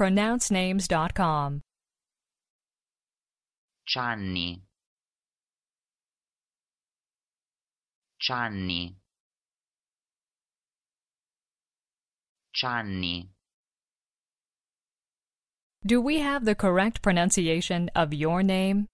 pronouncenames.com. Channi. Channi. Channi. Do we have the correct pronunciation of your name?